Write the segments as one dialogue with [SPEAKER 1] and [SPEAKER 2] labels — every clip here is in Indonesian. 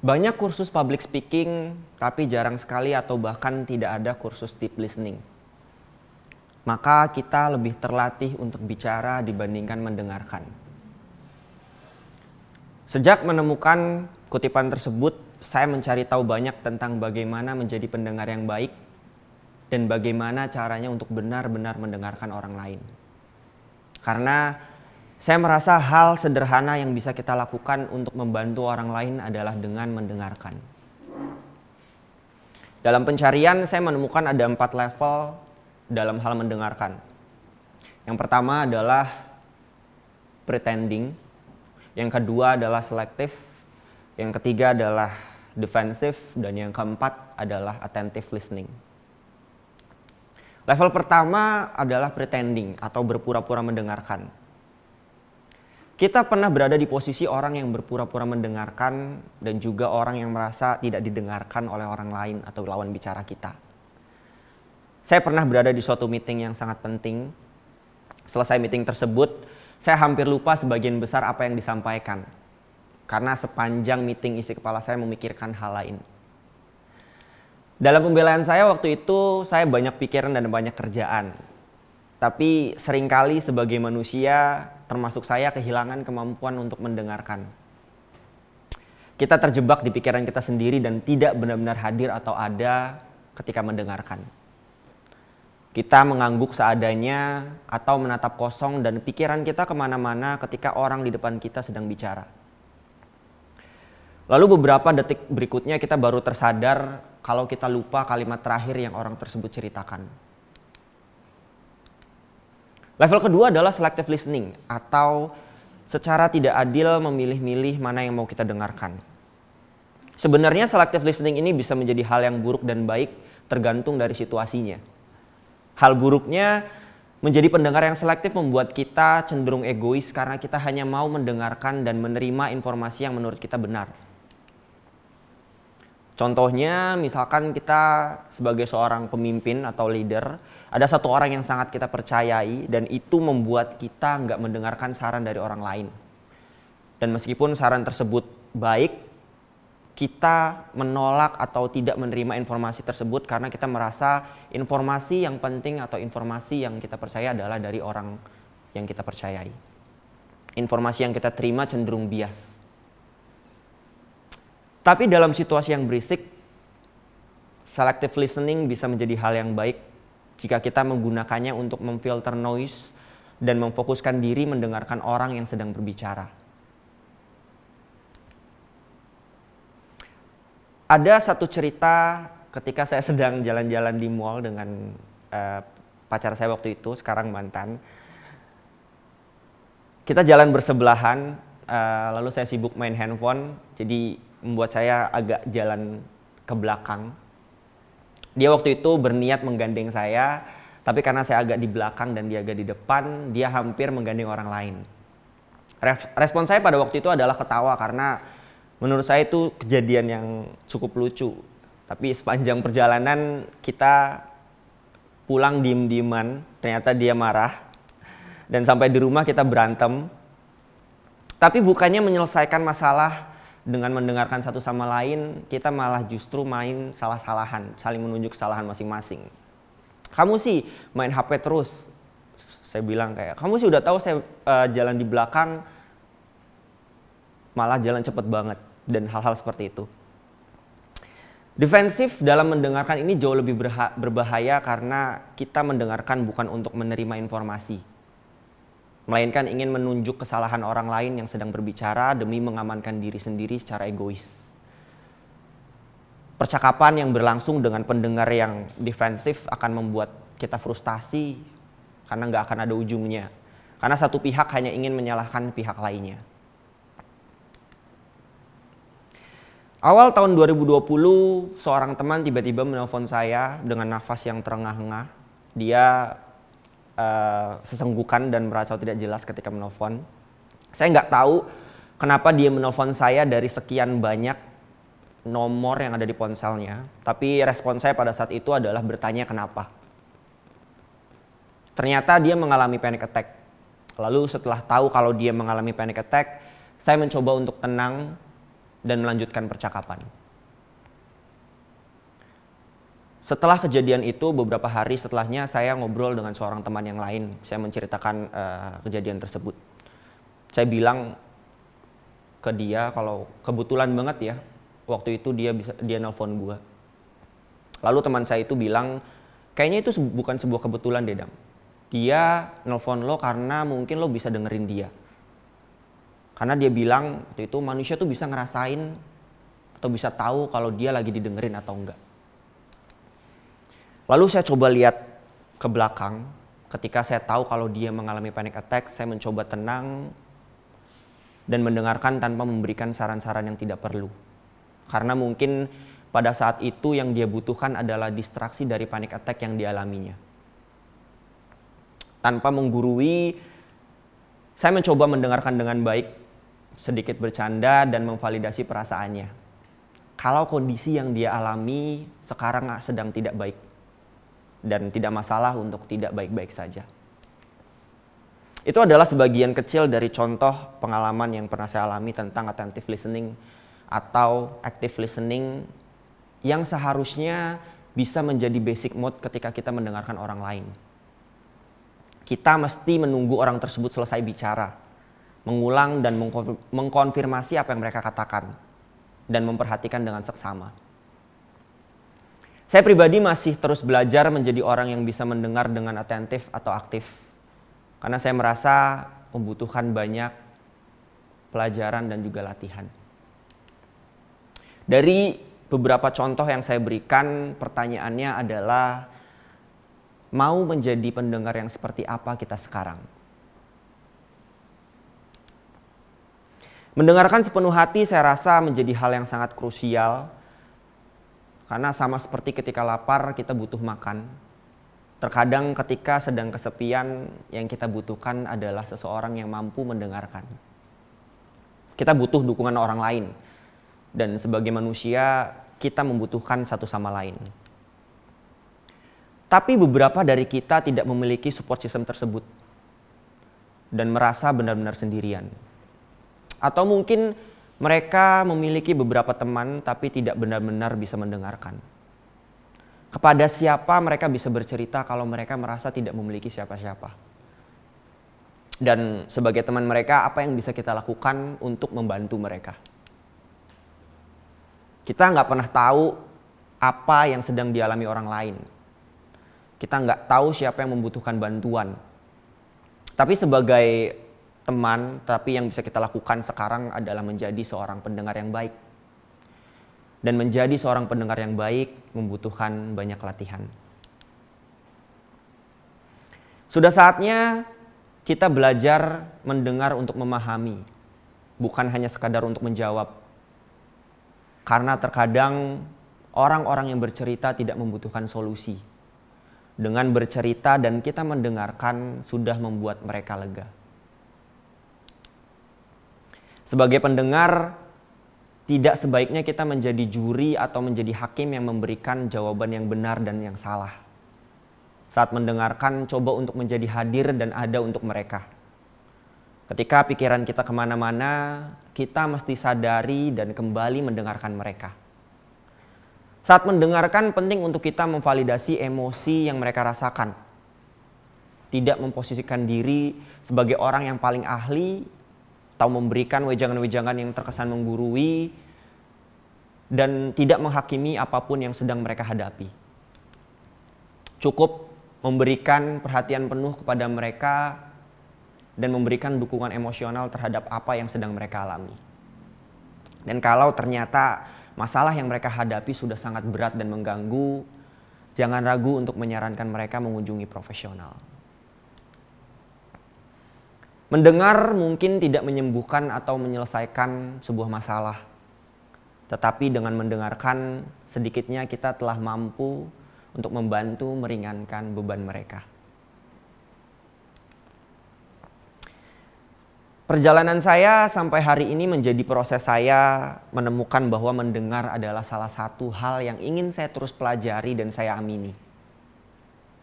[SPEAKER 1] Banyak kursus public speaking, tapi jarang sekali atau bahkan tidak ada kursus deep listening. Maka kita lebih terlatih untuk bicara dibandingkan mendengarkan. Sejak menemukan kutipan tersebut, saya mencari tahu banyak tentang bagaimana menjadi pendengar yang baik dan bagaimana caranya untuk benar-benar mendengarkan orang lain. Karena saya merasa hal sederhana yang bisa kita lakukan untuk membantu orang lain adalah dengan mendengarkan. Dalam pencarian, saya menemukan ada empat level dalam hal mendengarkan. Yang pertama adalah pretending, yang kedua adalah selektif, yang ketiga adalah defensif, dan yang keempat adalah attentive listening. Level pertama adalah pretending atau berpura-pura mendengarkan kita pernah berada di posisi orang yang berpura-pura mendengarkan dan juga orang yang merasa tidak didengarkan oleh orang lain atau lawan bicara kita. Saya pernah berada di suatu meeting yang sangat penting. Selesai meeting tersebut, saya hampir lupa sebagian besar apa yang disampaikan. Karena sepanjang meeting isi kepala saya memikirkan hal lain. Dalam pembelaan saya waktu itu, saya banyak pikiran dan banyak kerjaan. Tapi seringkali sebagai manusia, termasuk saya kehilangan kemampuan untuk mendengarkan. Kita terjebak di pikiran kita sendiri dan tidak benar-benar hadir atau ada ketika mendengarkan. Kita mengangguk seadanya atau menatap kosong dan pikiran kita kemana-mana ketika orang di depan kita sedang bicara. Lalu beberapa detik berikutnya kita baru tersadar kalau kita lupa kalimat terakhir yang orang tersebut ceritakan. Level kedua adalah selective listening atau secara tidak adil memilih-milih mana yang mau kita dengarkan. Sebenarnya selective listening ini bisa menjadi hal yang buruk dan baik tergantung dari situasinya. Hal buruknya menjadi pendengar yang selektif membuat kita cenderung egois karena kita hanya mau mendengarkan dan menerima informasi yang menurut kita benar. Contohnya misalkan kita sebagai seorang pemimpin atau leader, ada satu orang yang sangat kita percayai dan itu membuat kita nggak mendengarkan saran dari orang lain. Dan meskipun saran tersebut baik, kita menolak atau tidak menerima informasi tersebut karena kita merasa informasi yang penting atau informasi yang kita percaya adalah dari orang yang kita percayai. Informasi yang kita terima cenderung bias tapi dalam situasi yang berisik, selective listening bisa menjadi hal yang baik jika kita menggunakannya untuk memfilter noise dan memfokuskan diri mendengarkan orang yang sedang berbicara. Ada satu cerita ketika saya sedang jalan-jalan di mall dengan uh, pacar saya waktu itu, sekarang mantan. Kita jalan bersebelahan, uh, lalu saya sibuk main handphone, jadi membuat saya agak jalan ke belakang. Dia waktu itu berniat menggandeng saya, tapi karena saya agak di belakang dan dia agak di depan, dia hampir menggandeng orang lain. Respon saya pada waktu itu adalah ketawa karena menurut saya itu kejadian yang cukup lucu. Tapi sepanjang perjalanan kita pulang diem-dieman, ternyata dia marah. Dan sampai di rumah kita berantem. Tapi bukannya menyelesaikan masalah dengan mendengarkan satu sama lain kita malah justru main salah-salahan, saling menunjuk kesalahan masing-masing. Kamu sih main HP terus. Saya bilang kayak, kamu sih udah tahu saya uh, jalan di belakang malah jalan cepet banget dan hal-hal seperti itu. Defensif dalam mendengarkan ini jauh lebih berbahaya karena kita mendengarkan bukan untuk menerima informasi, melainkan ingin menunjuk kesalahan orang lain yang sedang berbicara demi mengamankan diri sendiri secara egois. Percakapan yang berlangsung dengan pendengar yang defensif akan membuat kita frustasi karena nggak akan ada ujungnya. Karena satu pihak hanya ingin menyalahkan pihak lainnya. Awal tahun 2020, seorang teman tiba-tiba menelpon saya dengan nafas yang terengah-engah. Dia Eh, sesenggukan dan merasa tidak jelas ketika menelpon. Saya nggak tahu kenapa dia menelpon saya dari sekian banyak nomor yang ada di ponselnya, tapi respon saya pada saat itu adalah bertanya kenapa. Ternyata dia mengalami panic attack. Lalu setelah tahu kalau dia mengalami panic attack, saya mencoba untuk tenang dan melanjutkan percakapan. Setelah kejadian itu beberapa hari setelahnya saya ngobrol dengan seorang teman yang lain. Saya menceritakan uh, kejadian tersebut. Saya bilang ke dia kalau kebetulan banget ya waktu itu dia bisa dia nelpon gua. Lalu teman saya itu bilang kayaknya itu bukan sebuah kebetulan deh Dia nelpon lo karena mungkin lo bisa dengerin dia. Karena dia bilang waktu itu manusia tuh bisa ngerasain atau bisa tahu kalau dia lagi didengerin atau enggak. Lalu saya coba lihat ke belakang ketika saya tahu kalau dia mengalami panic attack, saya mencoba tenang dan mendengarkan tanpa memberikan saran-saran yang tidak perlu. Karena mungkin pada saat itu yang dia butuhkan adalah distraksi dari panic attack yang dialaminya. Tanpa menggurui, saya mencoba mendengarkan dengan baik, sedikit bercanda dan memvalidasi perasaannya. Kalau kondisi yang dia alami sekarang ah, sedang tidak baik, dan tidak masalah untuk tidak baik-baik saja. Itu adalah sebagian kecil dari contoh pengalaman yang pernah saya alami tentang attentive listening atau active listening yang seharusnya bisa menjadi basic mode ketika kita mendengarkan orang lain. Kita mesti menunggu orang tersebut selesai bicara, mengulang dan mengkonfirmasi apa yang mereka katakan, dan memperhatikan dengan seksama. Saya pribadi masih terus belajar menjadi orang yang bisa mendengar dengan atentif atau aktif. Karena saya merasa membutuhkan banyak pelajaran dan juga latihan. Dari beberapa contoh yang saya berikan, pertanyaannya adalah mau menjadi pendengar yang seperti apa kita sekarang? Mendengarkan sepenuh hati saya rasa menjadi hal yang sangat krusial karena sama seperti ketika lapar kita butuh makan. Terkadang ketika sedang kesepian yang kita butuhkan adalah seseorang yang mampu mendengarkan. Kita butuh dukungan orang lain. Dan sebagai manusia kita membutuhkan satu sama lain. Tapi beberapa dari kita tidak memiliki support system tersebut dan merasa benar-benar sendirian. Atau mungkin mereka memiliki beberapa teman tapi tidak benar-benar bisa mendengarkan. Kepada siapa mereka bisa bercerita kalau mereka merasa tidak memiliki siapa-siapa. Dan sebagai teman mereka, apa yang bisa kita lakukan untuk membantu mereka? Kita nggak pernah tahu apa yang sedang dialami orang lain. Kita nggak tahu siapa yang membutuhkan bantuan. Tapi sebagai teman, tapi yang bisa kita lakukan sekarang adalah menjadi seorang pendengar yang baik. Dan menjadi seorang pendengar yang baik membutuhkan banyak latihan. Sudah saatnya kita belajar mendengar untuk memahami, bukan hanya sekadar untuk menjawab. Karena terkadang orang-orang yang bercerita tidak membutuhkan solusi. Dengan bercerita dan kita mendengarkan sudah membuat mereka lega sebagai pendengar tidak sebaiknya kita menjadi juri atau menjadi hakim yang memberikan jawaban yang benar dan yang salah. Saat mendengarkan, coba untuk menjadi hadir dan ada untuk mereka. Ketika pikiran kita kemana-mana, kita mesti sadari dan kembali mendengarkan mereka. Saat mendengarkan, penting untuk kita memvalidasi emosi yang mereka rasakan. Tidak memposisikan diri sebagai orang yang paling ahli, atau memberikan wejangan-wejangan yang terkesan menggurui dan tidak menghakimi apapun yang sedang mereka hadapi. Cukup memberikan perhatian penuh kepada mereka dan memberikan dukungan emosional terhadap apa yang sedang mereka alami. Dan kalau ternyata masalah yang mereka hadapi sudah sangat berat dan mengganggu, jangan ragu untuk menyarankan mereka mengunjungi profesional. Mendengar mungkin tidak menyembuhkan atau menyelesaikan sebuah masalah, tetapi dengan mendengarkan, sedikitnya kita telah mampu untuk membantu meringankan beban mereka. Perjalanan saya sampai hari ini menjadi proses saya menemukan bahwa mendengar adalah salah satu hal yang ingin saya terus pelajari dan saya amini.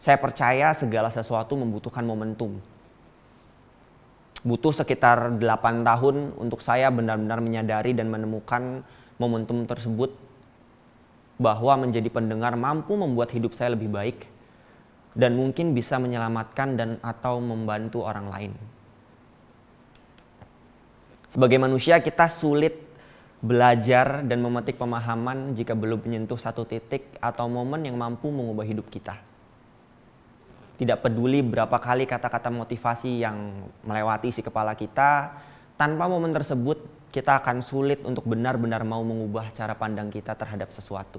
[SPEAKER 1] Saya percaya segala sesuatu membutuhkan momentum butuh sekitar 8 tahun untuk saya benar-benar menyadari dan menemukan momentum tersebut bahwa menjadi pendengar mampu membuat hidup saya lebih baik dan mungkin bisa menyelamatkan dan atau membantu orang lain. Sebagai manusia kita sulit belajar dan memetik pemahaman jika belum menyentuh satu titik atau momen yang mampu mengubah hidup kita tidak peduli berapa kali kata-kata motivasi yang melewati si kepala kita, tanpa momen tersebut kita akan sulit untuk benar-benar mau mengubah cara pandang kita terhadap sesuatu.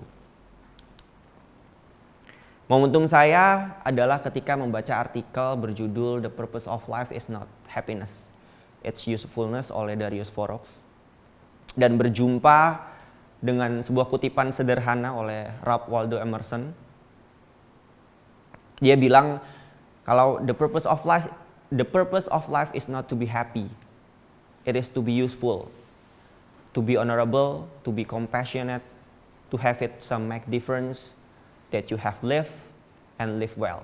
[SPEAKER 1] Momentum saya adalah ketika membaca artikel berjudul The Purpose of Life is Not Happiness, It's Usefulness oleh Darius Forox dan berjumpa dengan sebuah kutipan sederhana oleh Ralph Waldo Emerson dia bilang kalau the purpose of life the purpose of life is not to be happy it is to be useful to be honorable to be compassionate to have it some make difference that you have lived and live well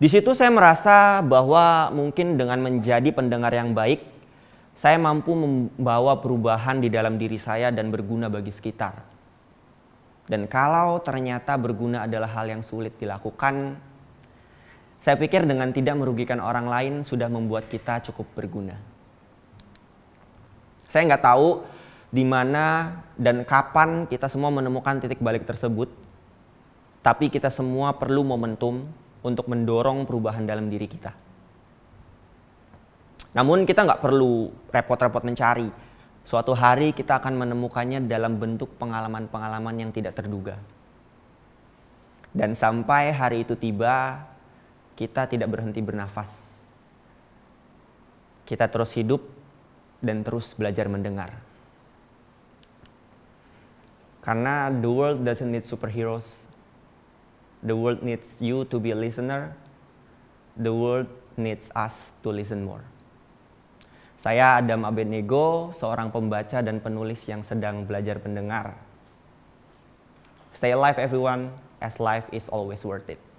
[SPEAKER 1] di situ saya merasa bahwa mungkin dengan menjadi pendengar yang baik saya mampu membawa perubahan di dalam diri saya dan berguna bagi sekitar dan kalau ternyata berguna adalah hal yang sulit dilakukan, saya pikir dengan tidak merugikan orang lain sudah membuat kita cukup berguna. Saya nggak tahu di mana dan kapan kita semua menemukan titik balik tersebut, tapi kita semua perlu momentum untuk mendorong perubahan dalam diri kita. Namun kita nggak perlu repot-repot mencari Suatu hari kita akan menemukannya dalam bentuk pengalaman-pengalaman yang tidak terduga. Dan sampai hari itu tiba, kita tidak berhenti bernafas. Kita terus hidup dan terus belajar mendengar. Karena the world doesn't need superheroes. The world needs you to be a listener. The world needs us to listen more. Saya Adam Abednego, seorang pembaca dan penulis yang sedang belajar pendengar. Stay alive everyone, as life is always worth it.